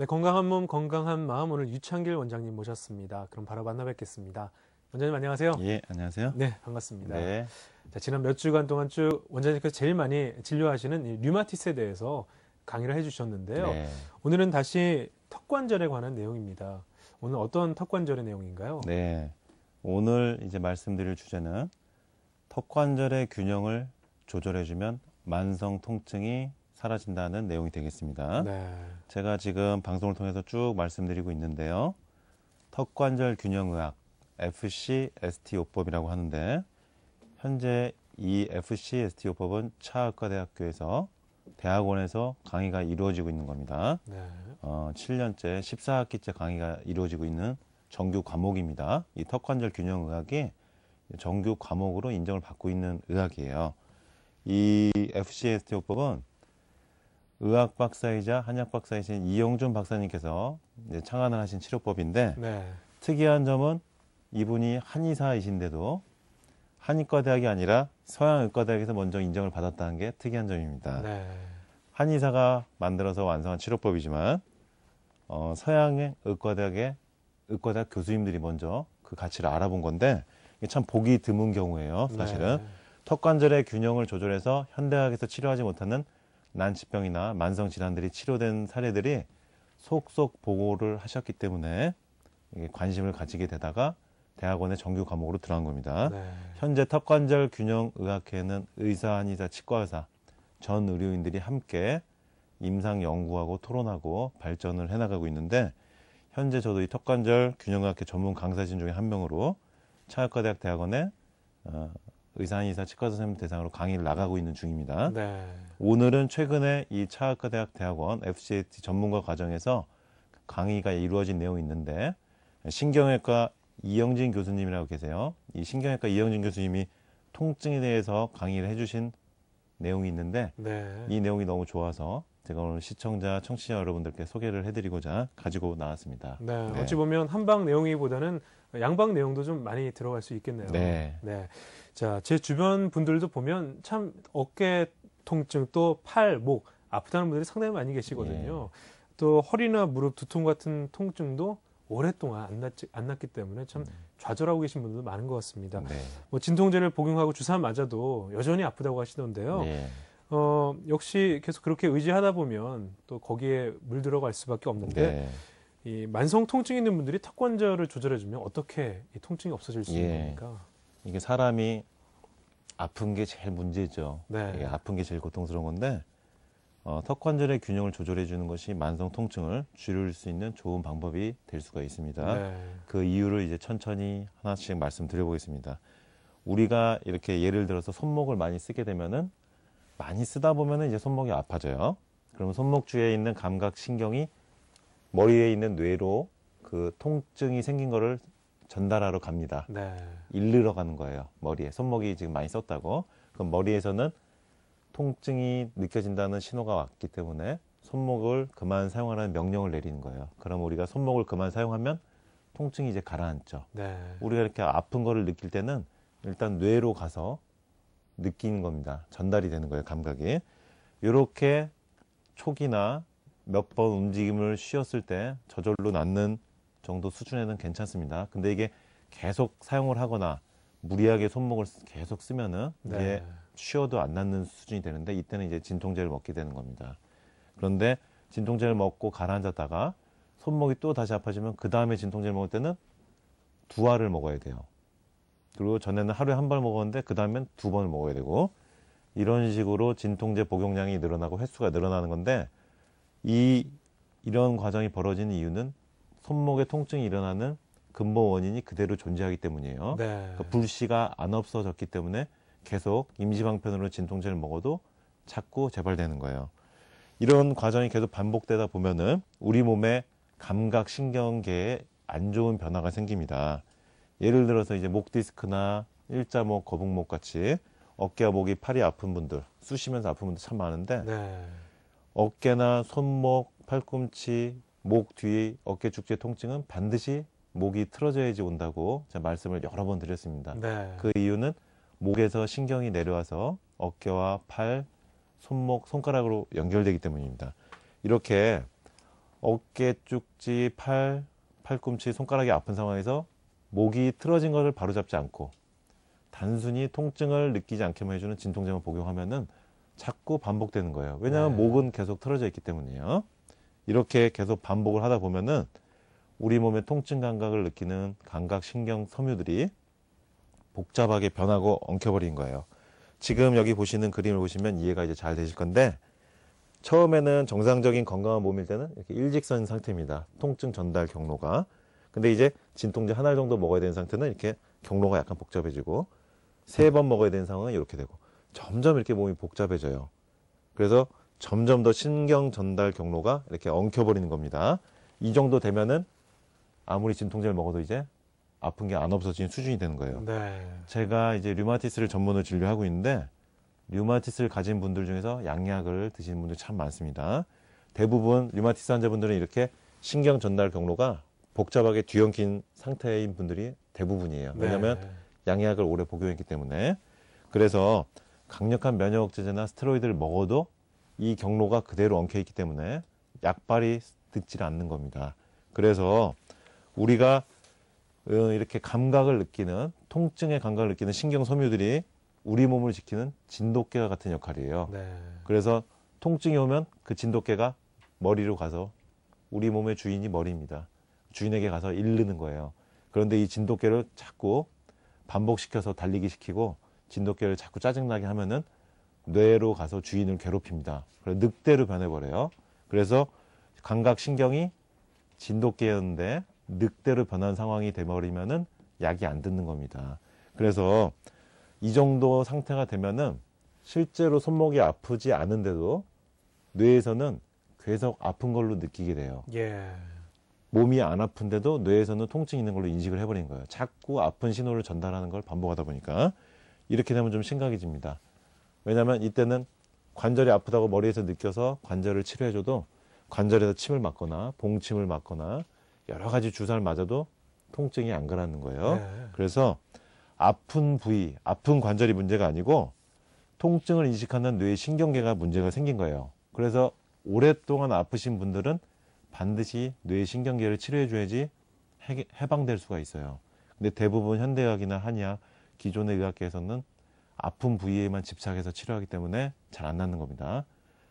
네, 건강한 몸, 건강한 마음 오늘 유창길 원장님 모셨습니다. 그럼 바로 만나뵙겠습니다. 원장님 안녕하세요. 예, 안녕하세요. 네, 반갑습니다. 네. 자, 지난 몇 주간 동안 쭉 원장님께서 제일 많이 진료하시는 류마티스에 대해서 강의를 해주셨는데요. 네. 오늘은 다시 턱관절에 관한 내용입니다. 오늘 어떤 턱관절의 내용인가요? 네, 오늘 이제 말씀드릴 주제는 턱관절의 균형을 조절해주면 만성 통증이 사라진다는 내용이 되겠습니다. 네. 제가 지금 방송을 통해서 쭉 말씀드리고 있는데요. 턱관절 균형의학 FCST요법이라고 하는데 현재 이 FCST요법은 차학과대학교에서 대학원에서 강의가 이루어지고 있는 겁니다. 네. 어, 7년째 14학기째 강의가 이루어지고 있는 정규 과목입니다. 이 턱관절 균형의학이 정규 과목으로 인정을 받고 있는 의학이에요. 이 FCST요법은 의학 박사이자 한약 박사이신 이영준 박사님께서 이제 창안을 하신 치료법인데 네. 특이한 점은 이분이 한의사이신데도 한의과 대학이 아니라 서양의과 대학에서 먼저 인정을 받았다는 게 특이한 점입니다. 네. 한의사가 만들어서 완성한 치료법이지만 어, 서양의 의과 대학의 의과 대학 교수님들이 먼저 그 가치를 알아본 건데 이게 참 보기 드문 경우예요. 사실은 네. 턱관절의 균형을 조절해서 현대학에서 치료하지 못하는 난치병이나 만성 질환들이 치료된 사례들이 속속 보고를 하셨기 때문에 관심을 가지게 되다가 대학원의 정규 과목으로 들어간 겁니다. 네. 현재 턱관절 균형 의학회는 의사, 한의사, 치과 의사, 전 의료인들이 함께 임상 연구하고 토론하고 발전을 해나가고 있는데 현재 저도 이 턱관절 균형의학회 전문 강사진 중에 한 명으로 창학과대학 대학원의 어, 의사 이사 치과 선생님 대상으로 강의를 나가고 있는 중입니다. 네. 오늘은 최근에 이 차학과대학 대학원 FCAT 전문가 과정에서 강의가 이루어진 내용이 있는데 신경외과 이영진 교수님이라고 계세요. 이 신경외과 이영진 교수님이 통증에 대해서 강의를 해주신 내용이 있는데 네. 이 내용이 너무 좋아서 제가 오늘 시청자, 청취자 여러분들께 소개를 해드리고자 가지고 나왔습니다. 네, 네. 어찌 보면 한방 내용이보다는 양방 내용도 좀 많이 들어갈 수 있겠네요. 네. 네. 자, 제 주변 분들도 보면 참 어깨 통증 또 팔, 목 아프다는 분들이 상당히 많이 계시거든요. 네. 또 허리나 무릎 두통 같은 통증도 오랫동안 안, 났지, 안 났기 때문에 참 음. 좌절하고 계신 분들도 많은 것 같습니다. 네. 뭐 진통제를 복용하고 주사 맞아도 여전히 아프다고 하시던데요. 네. 어, 역시 계속 그렇게 의지하다 보면 또 거기에 물들어갈 수밖에 없는데 네. 이 만성 통증 있는 분들이 턱 관절을 조절해주면 어떻게 이 통증이 없어질 수 예. 있습니까? 이게 사람이 아픈 게 제일 문제죠. 네. 예, 아픈 게 제일 고통스러운 건데 어, 턱 관절의 균형을 조절해 주는 것이 만성 통증을 줄일 수 있는 좋은 방법이 될 수가 있습니다. 네. 그 이유를 이제 천천히 하나씩 말씀드려 보겠습니다. 우리가 이렇게 예를 들어서 손목을 많이 쓰게 되면은 많이 쓰다 보면은 이제 손목이 아파져요. 그러면 손목 주위에 있는 감각 신경이 머리에 있는 뇌로 그 통증이 생긴 거를 전달하러 갑니다. 네. 일르러 가는 거예요. 머리에 손목이 지금 많이 썼다고. 그럼 머리에서는 통증이 느껴진다는 신호가 왔기 때문에 손목을 그만 사용하라는 명령을 내리는 거예요. 그럼 우리가 손목을 그만 사용하면 통증이 이제 가라앉죠. 네. 우리가 이렇게 아픈 거를 느낄 때는 일단 뇌로 가서 느끼는 겁니다. 전달이 되는 거예요, 감각이. 이렇게 촉이나 몇 번 움직임을 쉬었을 때 저절로 낫는 정도 수준에는 괜찮습니다. 근데 이게 계속 사용을 하거나 무리하게 손목을 계속 쓰면은 네. 이게 쉬어도 안 낫는 수준이 되는데 이때는 이제 진통제를 먹게 되는 겁니다. 그런데 진통제를 먹고 가라앉았다가 손목이 또 다시 아파지면 그 다음에 진통제를 먹을 때는 두 알을 먹어야 돼요. 그리고 전에는 하루에 한번 먹었는데 그 다음엔 두 번을 먹어야 되고 이런 식으로 진통제 복용량이 늘어나고 횟수가 늘어나는 건데 이 이런 과정이 벌어지는 이유는 손목의 통증이 일어나는 근본 원인이 그대로 존재하기 때문이에요. 네. 그러니까 불씨가 안 없어졌기 때문에 계속 임시방편으로 진통제를 먹어도 자꾸 재발되는 거예요. 이런 과정이 계속 반복되다 보면은 우리 몸에 감각 신경계에 안 좋은 변화가 생깁니다. 예를 들어서 이제 목 디스크나 일자목, 거북목 같이 어깨와 목이 팔이 아픈 분들, 쑤시면서 아픈 분들 참 많은데 네. 어깨나 손목, 팔꿈치, 목뒤 어깨 축제 통증은 반드시 목이 틀어져야지 온다고 제가 말씀을 여러 번 드렸습니다. 네. 그 이유는 목에서 신경이 내려와서 어깨와 팔, 손목, 손가락으로 연결되기 때문입니다. 이렇게 어깨 쪽지, 팔, 팔꿈치, 손가락이 아픈 상황에서 목이 틀어진 것을 바로잡지 않고 단순히 통증을 느끼지 않게만 해주는 진통제만 복용하면은 자꾸 반복되는 거예요. 왜냐하면 네. 목은 계속 틀어져 있기 때문이에요. 이렇게 계속 반복을 하다 보면은 우리 몸의 통증 감각을 느끼는 감각 신경 섬유들이 복잡하게 변하고 엉켜버린 거예요. 지금 여기 보시는 그림을 보시면 이해가 이제 잘 되실 건데 처음에는 정상적인 건강한 몸일 때는 이렇게 일직선 상태입니다. 통증 전달 경로가. 근데 이제 진통제 하나 정도 먹어야 되는 상태는 이렇게 경로가 약간 복잡해지고 세 번 먹어야 되는 상황은 이렇게 되고 점점 이렇게 몸이 복잡해져요. 그래서 점점 더 신경 전달 경로가 이렇게 엉켜버리는 겁니다. 이 정도 되면은 아무리 진통제를 먹어도 이제 아픈 게 안 없어지는 수준이 되는 거예요. 네. 제가 이제 류마티스를 전문으로 진료하고 있는데 류마티스를 가진 분들 중에서 양약을 드시는 분들 참 많습니다. 대부분 류마티스 환자분들은 이렇게 신경 전달 경로가 복잡하게 뒤엉킨 상태인 분들이 대부분이에요. 왜냐하면 네. 양약을 오래 복용했기 때문에 그래서 강력한 면역 억제제나 스테로이드를 먹어도 이 경로가 그대로 엉켜 있기 때문에 약발이 듣질 않는 겁니다. 그래서 우리가 어, 이렇게 감각을 느끼는 통증의 감각을 느끼는 신경 섬유들이 우리 몸을 지키는 진돗개와 같은 역할이에요. 네. 그래서 통증이 오면 그 진돗개가 머리로 가서 우리 몸의 주인이 머리입니다. 주인에게 가서 일르는 거예요. 그런데 이 진돗개를 자꾸 반복시켜서 달리기 시키고 진돗개를 자꾸 짜증나게 하면은 뇌로 가서 주인을 괴롭힙니다. 그래서 늑대로 변해버려요. 그래서 감각신경이 진돗개였는데 늑대로 변한 상황이 돼버리면은 약이 안 듣는 겁니다. 그래서 이 정도 상태가 되면은 실제로 손목이 아프지 않은데도 뇌에서는 계속 아픈 걸로 느끼게 돼요. 예. 몸이 안 아픈데도 뇌에서는 통증 이 있는 걸로 인식을 해버린 거예요. 자꾸 아픈 신호를 전달하는 걸 반복하다 보니까 이렇게 되면 좀 심각해집니다. 왜냐하면 이때는 관절이 아프다고 머리에서 느껴서 관절을 치료해줘도 관절에서 침을 맞거나 봉침을 맞거나 여러 가지 주사를 맞아도 통증이 안 가라는 거예요. 네. 그래서 아픈 부위, 아픈 관절이 문제가 아니고 통증을 인식하는 뇌 신경계가 문제가 생긴 거예요. 그래서 오랫동안 아프신 분들은 반드시 뇌 신경계를 치료해줘야지 해방될 수가 있어요. 근데 대부분 현대의학이나 한의학, 기존의 의학계에서는 아픈 부위에만 집착해서 치료하기 때문에 잘 안 낫는 겁니다.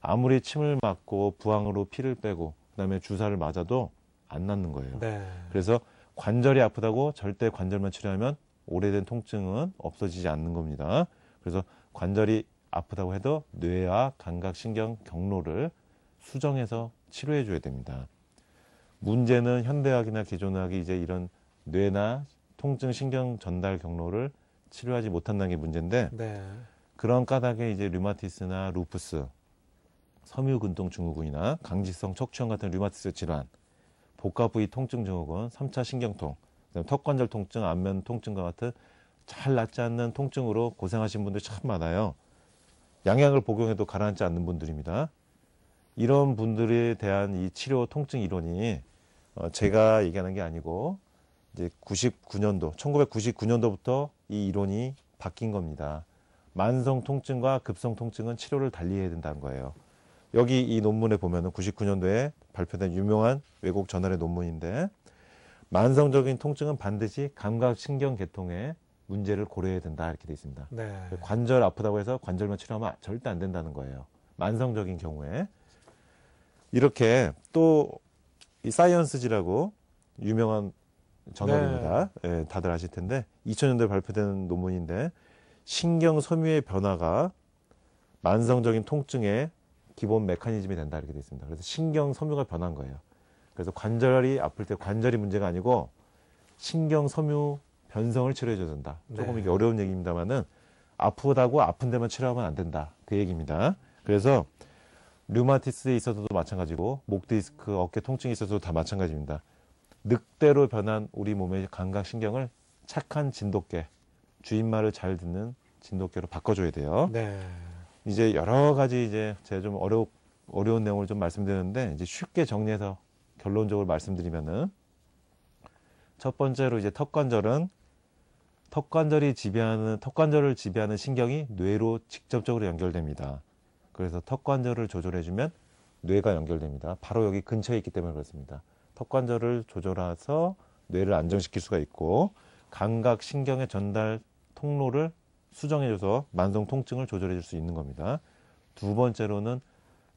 아무리 침을 맞고 부항으로 피를 빼고 그다음에 주사를 맞아도 안 낫는 거예요. 네. 그래서 관절이 아프다고 절대 관절만 치료하면 오래된 통증은 없어지지 않는 겁니다. 그래서 관절이 아프다고 해도 뇌와 감각신경 경로를 수정해서 치료해 줘야 됩니다. 문제는 현대학이나 기존학이 의 이제 이런 뇌나 통증 신경 전달 경로를 치료하지 못한다는 게 문제인데 네. 그런 까닭에 이제 류마티스나 루푸스, 섬유근통 증후군이나 강직성 척추염 같은 류마티스 질환, 복합 부위 통증 증후군, 3차 신경통, 그다음에 턱관절 통증, 안면 통증과 같은 잘 낫지 않는 통증으로 고생하신 분들 참 많아요. 양약을 복용해도 가라앉지 않는 분들입니다. 이런 분들에 대한 이 치료 통증 이론이 어, 제가 얘기하는 게 아니고 이제 99년도 1999년도부터 이 이론이 바뀐 겁니다. 만성 통증과 급성 통증은 치료를 달리 해야 된다는 거예요. 여기 이 논문에 보면은 99년도에 발표된 유명한 외국 저널의 논문인데 만성적인 통증은 반드시 감각신경 계통의 문제를 고려해야 된다 이렇게 돼 있습니다. 네. 관절 아프다고 해서 관절만 치료하면 절대 안 된다는 거예요. 만성적인 경우에 이렇게 또 이 사이언스지라고 유명한 저널입니다. 네. 예, 다들 아실 텐데 2 0 0 0년대 발표된 논문인데 신경 섬유의 변화가 만성적인 통증의 기본 메커니즘이 된다 이렇게 돼 있습니다. 그래서 신경 섬유가 변한 거예요. 그래서 관절이 아플 때 관절이 문제가 아니고 신경 섬유 변성을 치료해줘야 된다. 네. 조금 네. 이게 어려운 얘기입니다만은 아프다고 아픈 데만 치료하면 안 된다. 그 얘기입니다. 그래서 류마티스에 있어서도 마찬가지고 목 디스크, 어깨 통증에 있어서도 다 마찬가지입니다. 늑대로 변한 우리 몸의 감각신경을 착한 진돗개, 주인 말을 잘 듣는 진돗개로 바꿔줘야 돼요. 네. 이제 여러 가지 이제 제가 좀 어려, 어려운 내용을 좀 말씀드렸는데 이제 쉽게 정리해서 결론적으로 말씀드리면은 첫 번째로 이제 턱관절은 턱관절이 지배하는 턱관절을 지배하는 신경이 뇌로 직접적으로 연결됩니다. 그래서 턱관절을 조절해주면 뇌가 연결됩니다. 바로 여기 근처에 있기 때문에 그렇습니다. 턱 관절을 조절해서 뇌를 안정시킬 수가 있고 감각 신경의 전달 통로를 수정해줘서 만성 통증을 조절해 줄 수 있는 겁니다. 두 번째로는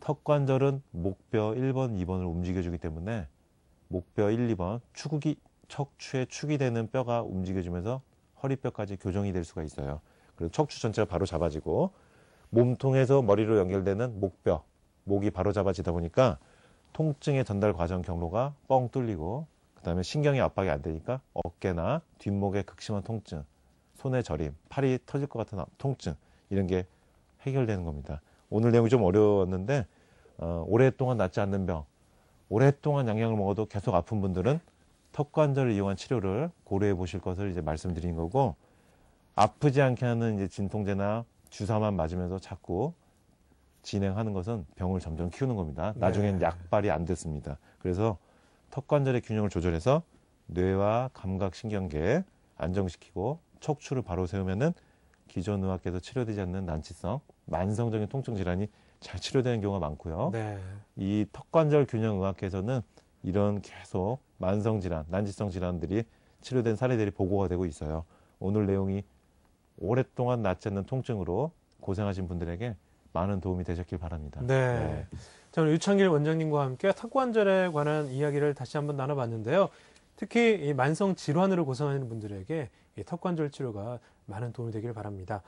턱 관절은 목뼈 1번, 2번을 움직여주기 때문에 목뼈 1, 2번 축이 척추에 축이 되는 뼈가 움직여지면서 허리뼈까지 교정이 될 수가 있어요. 그래서 척추 전체가 바로 잡아지고 몸통에서 머리로 연결되는 목뼈, 목이 바로 잡아지다 보니까 통증의 전달 과정 경로가 뻥 뚫리고 그 다음에 신경이 압박이 안 되니까 어깨나 뒷목의 극심한 통증, 손의 저림, 팔이 터질 것 같은 통증 이런 게 해결되는 겁니다. 오늘 내용이 좀 어려웠는데 어, 오랫동안 낫지 않는 병, 오랫동안 양약을 먹어도 계속 아픈 분들은 턱관절을 이용한 치료를 고려해 보실 것을 이제 말씀드린 거고 아프지 않게 하는 이제 진통제나 주사만 맞으면서 자꾸 진행하는 것은 병을 점점 키우는 겁니다. 네. 나중엔 네. 약발이 안 됐습니다. 그래서 턱관절의 균형을 조절해서 뇌와 감각신경계 안정시키고 척추를 바로 세우면은 기존 의학계에서 치료되지 않는 난치성, 만성적인 통증 질환이 잘 치료되는 경우가 많고요. 네. 이 턱관절 균형 의학계에서는 이런 계속 만성 질환, 난치성 질환들이 치료된 사례들이 보고가 되고 있어요. 오늘 내용이 오랫동안 낫지 않는 통증으로 고생하신 분들에게 많은 도움이 되셨길 바랍니다. 네. 네. 자, 오늘 유창길 원장님과 함께 탁 관절에 관한 이야기를 다시 한번 나눠봤는데요. 특히 이 만성 질환으로 고생하는 분들에게 이 턱관절 치료가 많은 도움이 되기를 바랍니다.